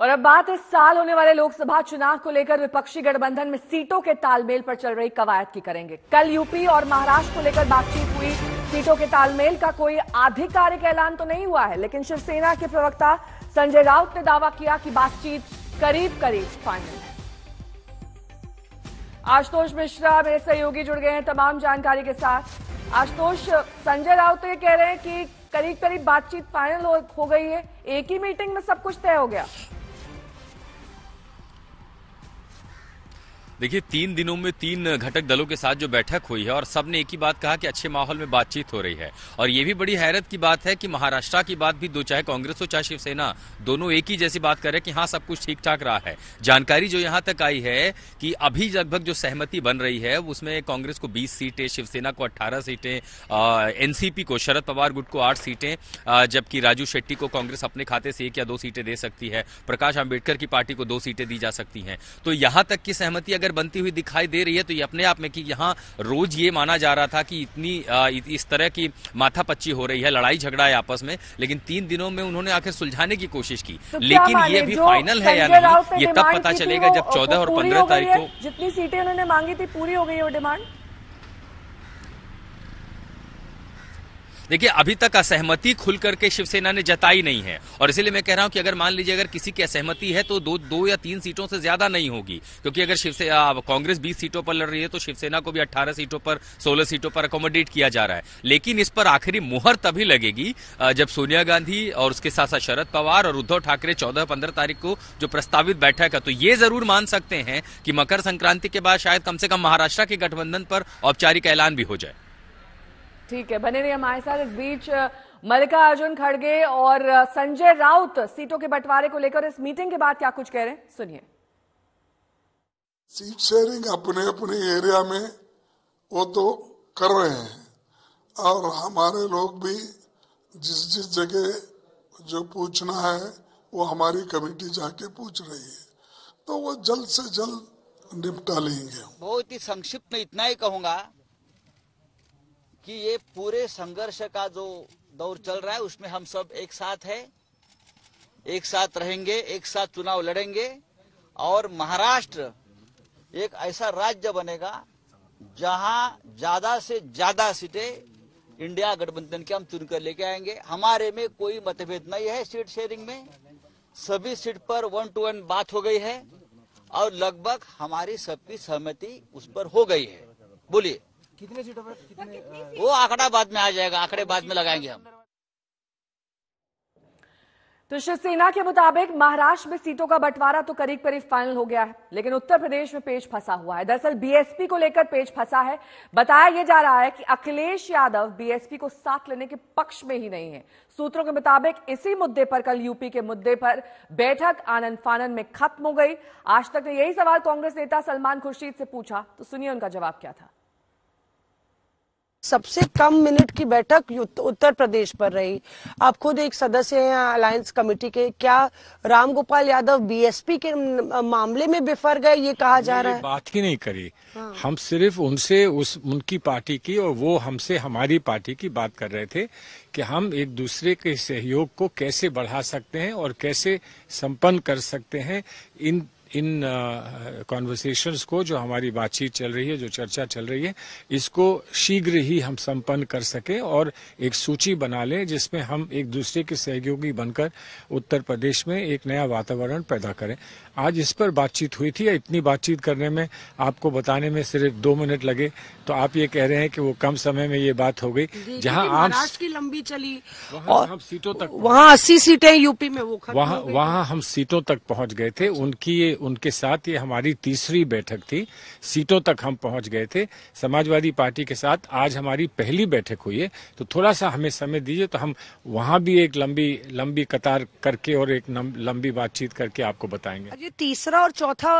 और अब बात इस साल होने वाले लोकसभा चुनाव को लेकर विपक्षी गठबंधन में सीटों के तालमेल पर चल रही कवायद की करेंगे कल यूपी और महाराष्ट्र को लेकर बातचीत हुई सीटों के तालमेल का कोई आधिकारिक ऐलान तो नहीं हुआ है लेकिन शिवसेना के प्रवक्ता संजय राउत ने दावा किया कि बातचीत करीब करीब फाइनल है आशुतोष मिश्रा मेरे सहयोगी जुड़ गए हैं तमाम जानकारी के साथ आशुतोष संजय राउत ये कह रहे हैं कि करीब करीब बातचीत फाइनल हो गई है एक ही मीटिंग में सब कुछ तय हो गया देखिए तीन दिनों में तीन घटक दलों के साथ जो बैठक हुई है और सब ने एक ही बात कहा कि अच्छे माहौल में बातचीत हो रही है और ये भी बड़ी हैरत की बात है कि महाराष्ट्र की बात भी दो चाहे कांग्रेस हो चाहे शिवसेना दोनों एक ही जैसी बात कर रहे हैं कि हाँ सब कुछ ठीक ठाक रहा है जानकारी जो यहाँ तक आई है कि अभी लगभग जो सहमति बन रही है उसमें कांग्रेस को बीस सीटें शिवसेना को अट्ठारह सीटें एनसीपी को शरद पवार गुट को आठ सीटें जबकि राजू शेट्टी को कांग्रेस अपने खाते से एक या दो सीटें दे सकती है प्रकाश आम्बेडकर की पार्टी को दो सीटें दी जा सकती हैं तो यहां तक की सहमति अगर अगर बनती हुई दिखाई दे रही है तो ये अपने आप में कि यहाँ रोज ये माना जा रहा था कि इतनी इस तरह की माथापच्ची हो रही है लड़ाई झगड़ा है आपस में लेकिन तीन दिनों में उन्होंने आखिर सुलझाने की कोशिश की तो लेकिन ये भी फाइनल है या नहीं ये तब पता चलेगा जब चौदह और पंद्रह तारीख को जितनी सीटें उन्होंने मांगी थी पूरी हो गई वो डिमांड देखिए अभी तक असहमति खुल करके शिवसेना ने जताई नहीं है और इसलिए मैं कह रहा हूं कि अगर मान लीजिए अगर किसी की असहमति है तो दो दो या तीन सीटों से ज्यादा नहीं होगी क्योंकि अगर शिवसेना कांग्रेस बीस सीटों पर लड़ रही है तो शिवसेना को भी अट्ठारह सीटों पर सोलह सीटों पर अकोमोडेट किया जा रहा है लेकिन इस पर आखिरी मुहर तभी लगेगी जब सोनिया गांधी और उसके साथ साथ शरद पवार और उद्धव ठाकरे चौदह पंद्रह तारीख को जो प्रस्तावित बैठक है तो ये जरूर मान सकते हैं कि मकर संक्रांति के बाद शायद कम से कम महाराष्ट्र के गठबंधन पर औपचारिक ऐलान भी हो जाए ठीक है बने रहिए हमारे साथ इस बीच मल्लिकार्जुन खड़गे और संजय राउत सीटों के बंटवारे को लेकर इस मीटिंग के बाद क्या कुछ कह रहे हैं सुनिए सीट शेयरिंग अपने अपने एरिया में वो तो कर रहे हैं और हमारे लोग भी जिस जिस जगह जो पूछना है वो हमारी कमेटी जाके पूछ रही है तो वो जल्द से जल्द निपटा लेंगे बहुत ही संक्षिप्त में इतना ही कहूंगा कि ये पूरे संघर्ष का जो दौर चल रहा है उसमें हम सब एक साथ है एक साथ रहेंगे एक साथ चुनाव लड़ेंगे और महाराष्ट्र एक ऐसा राज्य बनेगा जहां ज्यादा से ज्यादा सीटें इंडिया गठबंधन के हम चुनकर लेके आएंगे हमारे में कोई मतभेद नहीं है सीट शेयरिंग में सभी सीट पर वन टू वन बात हो गई है और लगभग हमारी सबकी सहमति उस पर हो गई है बोलिए कितने सीटों पर कितने वो आंकड़ा बाद में आ जाएगा आंकड़े बाद में लगाएंगे हम तो शिवसेना के मुताबिक महाराष्ट्र में सीटों का बंटवारा तो करीब करीब फाइनल हो गया है लेकिन उत्तर प्रदेश में पेज फंसा हुआ है दरअसल बीएसपी को लेकर पेज फंसा है बताया यह जा रहा है कि अखिलेश यादव बीएसपी को साथ लेने के पक्ष में ही नहीं है सूत्रों के मुताबिक इसी मुद्दे पर कल यूपी के मुद्दे पर बैठक आनंद फानंद में खत्म हो गई आज तक ने तो यही सवाल कांग्रेस नेता सलमान खुर्शीद से पूछा तो सुनिए उनका जवाब क्या था सबसे कम मिनट की बैठक उत्तर प्रदेश पर रही आप खुद एक सदस्य हैं अलायंस कमेटी के क्या राम गोपाल यादव बीएसपी के मामले में बिफर गए ये कहा जा रहा है बात ही नहीं करी हाँ। हम सिर्फ उनसे उस उनकी पार्टी की और वो हमसे हमारी पार्टी की बात कर रहे थे कि हम एक दूसरे के सहयोग को कैसे बढ़ा सकते हैं और कैसे संपन्न कर सकते हैं इन इन कॉन्वर्सेशंस को जो हमारी बातचीत चल रही है जो चर्चा चल रही है इसको शीघ्र ही हम संपन्न कर सके और एक सूची बना लें जिसमें हम एक दूसरे के सहयोगी बनकर उत्तर प्रदेश में एक नया वातावरण पैदा करें आज इस पर बातचीत हुई थी इतनी बातचीत करने में आपको बताने में सिर्फ दो मिनट लगे तो आप ये कह रहे हैं कि वो कम समय में ये बात हो गई जहाँ आप की लंबी चली और हम सीटों तक वहाँ अस्सी सीटें यूपी में वो वहाँ वहाँ हम सीटों तक पहुँच गए थे अच्छा। उनकी ये उनके साथ ये हमारी तीसरी बैठक थी सीटों तक हम पहुंच गए थे समाजवादी पार्टी के साथ आज हमारी पहली बैठक हुई है तो थोड़ा सा हमें समय दीजिए तो हम वहां भी एक लंबी लंबी कतार करके और एक लंबी बातचीत करके आपको बताएंगे ये तीसरा और चौथा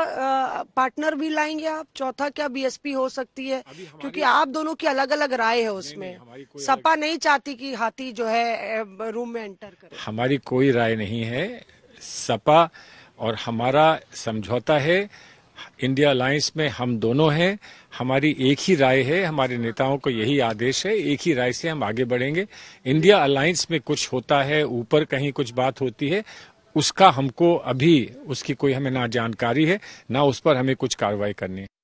पार्टनर भी लाएंगे आप चौथा क्या बीएसपी हो सकती है क्योंकि आप दोनों की अलग अलग राय है उसमें सपा नहीं चाहती कि हाथी जो है रूम में एंटर करे हमारी कोई राय नहीं है सपा और हमारा समझौता है इंडिया अलायंस में हम दोनों हैं हमारी एक ही राय है हमारे नेताओं को यही आदेश है एक ही राय से हम आगे बढ़ेंगे इंडिया अलायंस में कुछ होता है ऊपर कहीं कुछ बात होती है उसका हमको अभी उसकी कोई हमें ना जानकारी है ना उस पर हमें कुछ कार्रवाई करनी है